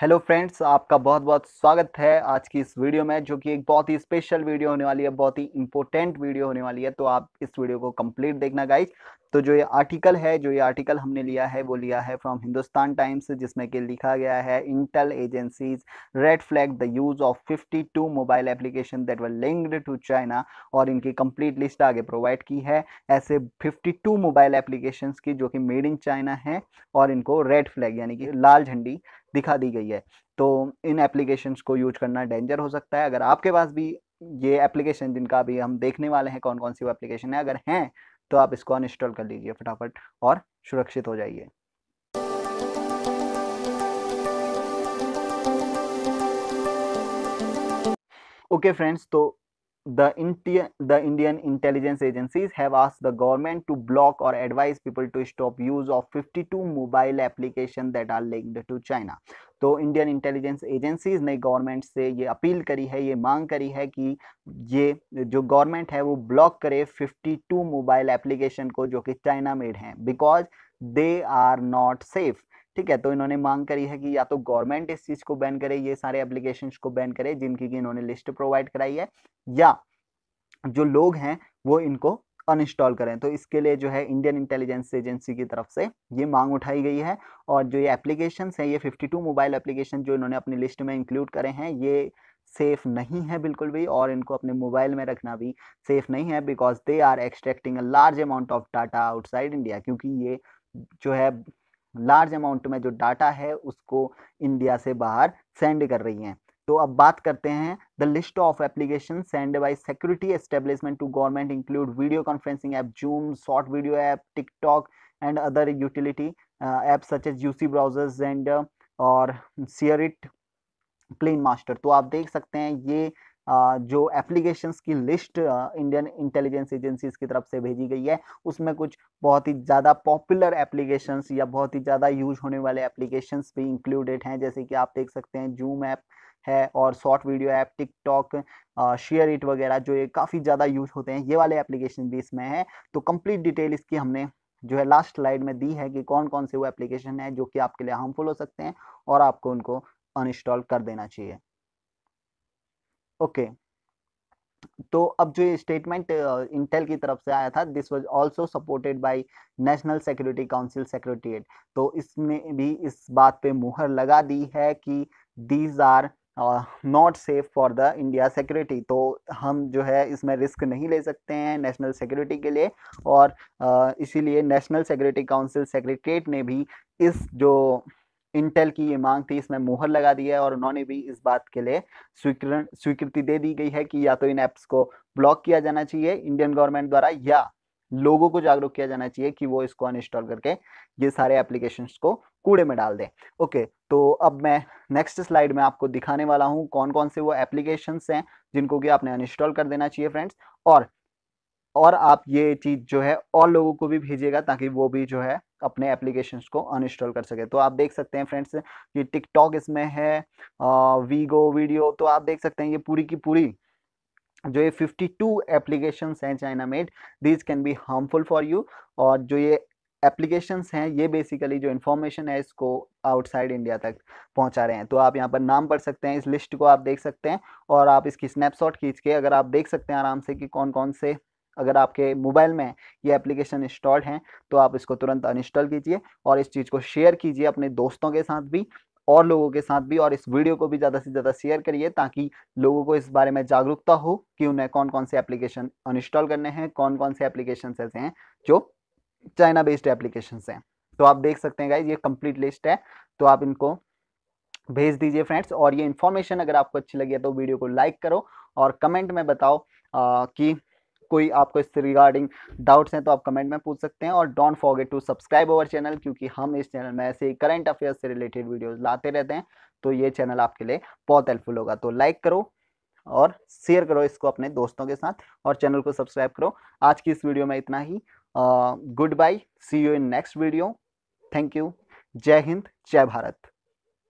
Hello friends आपका बहुत बहुत स्वागत है आज की इस वीडियो में जो कि एक बहुत ही स्पेशल वीडियो होने वाली है बहुत ही इंपॉर्टेंट वीडियो होने वाली है तो आप इस वीडियो को कंप्लीट देखना गाइज तो जो ये आर्टिकल है जो ये आर्टिकल हमने लिया है वो लिया है फ्रॉम हिंदुस्तान टाइम्स जिसमें कि लिखा गया है intel agencies red flag the use of 52 mobile application that were linked to China और इनकी कंप्लीट लिस्ट आगे प्रोवाइड की है ऐसे 52 मोबाइल एप्लीकेशंस की जो कि मेड इन चाइना है और इनको रेड फ्लैग यानी कि लाल झंडी दिखा दी गई है तो इन एप्लीकेशंस को यूज करना डेंजर हो सकता है अगर आपके पास भी ये एप्लीकेशन जिनका अभी हम देखने वाले हैं कौन कौन सी वो एप्लीकेशन है अगर हैं तो आप इसको अनइंस्टॉल कर लीजिए फटाफट और सुरक्षित हो जाइए ओके okay फ्रेंड्स तो the India, the Indian intelligence agencies have asked the government to block or advise people to stop use of 52 mobile application that are linked to China. तो इंडियन इंटेलिजेंस एजेंसीज ने government से ये appeal करी है ये मांग करी है कि ये जो गवर्नमेंट है वो ब्लॉक करे 52 मोबाइल एप्लीकेशन को जो कि चाइना मेड हैं because they are not safe ठीक है तो इन्होंने मांग करी है कि या तो गवर्नमेंट इस चीज को बैन करे ये सारे एप्लीकेशन को बैन करे जिनकी की इन्होंने लिस्ट प्रोवाइड कराई है या जो लोग हैं वो इनको अनइंस्टॉल करें तो इसके लिए जो है इंडियन इंटेलिजेंस एजेंसी की तरफ से ये मांग उठाई गई है और जो ये एप्लीकेशन है ये 52 मोबाइल एप्लीकेशन जो इन्होंने अपनी लिस्ट में इंक्लूड करे हैं ये सेफ नहीं है बिल्कुल भी और इनको अपने मोबाइल में रखना भी सेफ नहीं है because they are extracting a large amount of data outside India क्योंकि ये जो है लार्ज अमाउंट में जो डाटा है उसको इंडिया से बाहर सेंड कर रही हैं तो अब बात करते हैं the list of application sent by security establishment to government include video conferencing app Zoom short video app TikTok and other utility app such as UC browsers and और सियरिट इट क्लीन मास्टर तो आप देख सकते हैं ये जो applications की list Indian intelligence agencies की तरफ से भेजी गई है उसमें कुछ बहुत ही ज़्यादा पॉपुलर एप्लीकेशंस या बहुत ही ज़्यादा यूज होने वाले एप्लीकेशंस भी इंक्लूडेड हैं जैसे कि आप देख सकते हैं जूम ऐप है और short video app TikTok SHAREit वगैरह जो ये काफ़ी ज़्यादा यूज होते हैं ये वाले एप्लीकेशन भी इसमें हैं तो कंप्लीट डिटेल इसकी हमने जो है लास्ट स्लाइड में दी है कि कौन कौन से वो एप्लीकेशन है जो कि आपके लिए हार्मफुल हो सकते हैं और आपको उनको अनइंस्टॉल कर देना चाहिए ओके तो अब जो ये स्टेटमेंट इंटेल uh, की तरफ से आया था this was also supported by National Security Council Secretariat तो इसमें भी इस बात पे मुहर लगा दी है कि these are not safe for the India security तो हम जो है इसमें रिस्क नहीं ले सकते हैं नेशनल सिक्योरिटी के लिए और uh, इसीलिए नेशनल सिक्योरिटी काउंसिल सेक्रेटरीट ने भी इस जो इंटेल की ये मांग थी इसमें मोहर लगा दी है और उन्होंने भी इस बात के लिए स्वीकरण स्वीकृति दे दी गई है कि या तो इन ऐप्स को ब्लॉक किया जाना चाहिए इंडियन गवर्नमेंट द्वारा या लोगों को जागरूक किया जाना चाहिए कि वो इसको अनइंस्टॉल करके ये सारे एप्लीकेशन को कूड़े में डाल दें ओके तो अब मैं नेक्स्ट स्लाइड में आपको दिखाने वाला हूँ कौन कौन से वो एप्लीकेशन हैं जिनको कि आपने अनइंस्टॉल कर देना चाहिए फ्रेंड्स और और आप ये चीज़ जो है और लोगों को भी भेजिएगा ताकि वो भी जो है अपने एप्लीकेशन को अनइंस्टॉल कर सके तो आप देख सकते हैं फ्रेंड्स कि टिकटॉक इसमें है वीगो वीडियो तो आप देख सकते हैं ये पूरी की पूरी जो ये 52 एप्लीकेशंस हैं China made this can be harmful for you और जो ये एप्लीकेशंस हैं ये बेसिकली जो इन्फॉर्मेशन है इसको आउटसाइड इंडिया तक पहुंचा रहे हैं तो आप यहाँ पर नाम पढ़ सकते हैं इस लिस्ट को आप देख सकते हैं और आप इसकी स्नैपशॉट खींच के अगर आप देख सकते हैं आराम से कि कौन कौन से अगर आपके मोबाइल में ये एप्लीकेशन इंस्टॉल्ड हैं तो आप इसको तुरंत अनइंस्टॉल कीजिए और इस चीज़ को शेयर कीजिए अपने दोस्तों के साथ भी और लोगों के साथ भी और इस वीडियो को भी ज़्यादा से ज़्यादा शेयर करिए ताकि लोगों को इस बारे में जागरूकता हो कि उन्हें कौन कौन से एप्लीकेशन अनइंस्टॉल करने हैं कौन कौन से एप्लीकेशन ऐसे हैं जो चाइना बेस्ड एप्लीकेशन हैं तो आप देख सकते हैं गाइज ये कंप्लीट लिस्ट है तो आप इनको भेज दीजिए फ्रेंड्स और ये इन्फॉर्मेशन अगर आपको अच्छी लगी है तो वीडियो को लाइक करो और कमेंट में बताओ आ, कि कोई आपको इससे रिगार्डिंग डाउट्स हैं तो आप कमेंट में पूछ सकते हैं और don't forget to subscribe our channel क्योंकि हम इस चैनल में ऐसे ही करंट अफेयर्स से रिलेटेड वीडियोज़ लाते रहते हैं तो ये चैनल आपके लिए बहुत हेल्पफुल होगा तो लाइक करो और शेयर करो इसको अपने दोस्तों के साथ और चैनल को सब्सक्राइब करो आज की इस वीडियो में इतना ही good bye see you in next video thank you जय हिंद जय भारत